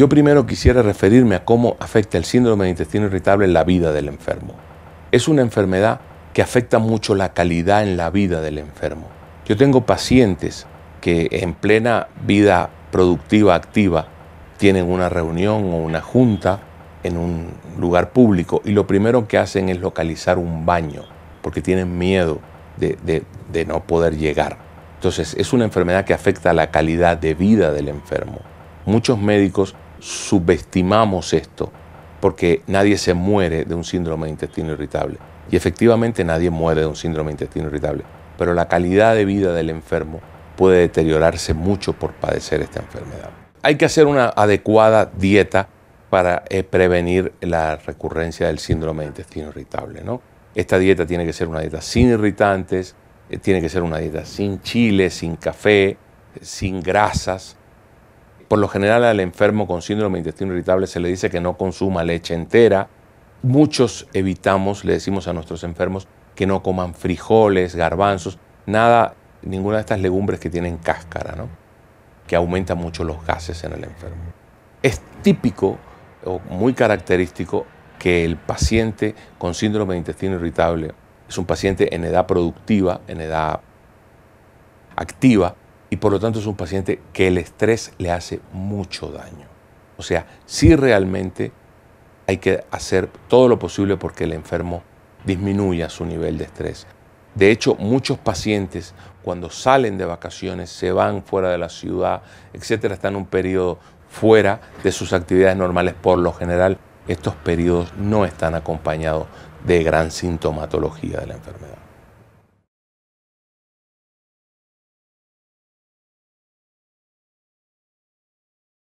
Yo primero quisiera referirme a cómo afecta el síndrome de intestino irritable en la vida del enfermo. Es una enfermedad que afecta mucho la calidad en la vida del enfermo. Yo tengo pacientes que en plena vida productiva activa tienen una reunión o una junta en un lugar público y lo primero que hacen es localizar un baño porque tienen miedo de, de no poder llegar. Entonces es una enfermedad que afecta la calidad de vida del enfermo. Muchos médicos subestimamos esto, porque nadie se muere de un síndrome de intestino irritable. Y efectivamente nadie muere de un síndrome de intestino irritable, pero la calidad de vida del enfermo puede deteriorarse mucho por padecer esta enfermedad. Hay que hacer una adecuada dieta para eh, prevenir la recurrencia del síndrome de intestino irritable. ¿no? Esta dieta tiene que ser una dieta sin irritantes, eh, tiene que ser una dieta sin chile, sin café, eh, sin grasas, por lo general al enfermo con síndrome de intestino irritable se le dice que no consuma leche entera. Muchos evitamos, le decimos a nuestros enfermos, que no coman frijoles, garbanzos, nada, ninguna de estas legumbres que tienen cáscara, ¿no? que aumenta mucho los gases en el enfermo. Es típico o muy característico que el paciente con síndrome de intestino irritable es un paciente en edad productiva, en edad activa, y por lo tanto es un paciente que el estrés le hace mucho daño. O sea, sí realmente hay que hacer todo lo posible porque el enfermo disminuya su nivel de estrés. De hecho, muchos pacientes cuando salen de vacaciones, se van fuera de la ciudad, etcétera, están un periodo fuera de sus actividades normales. Por lo general, estos periodos no están acompañados de gran sintomatología de la enfermedad.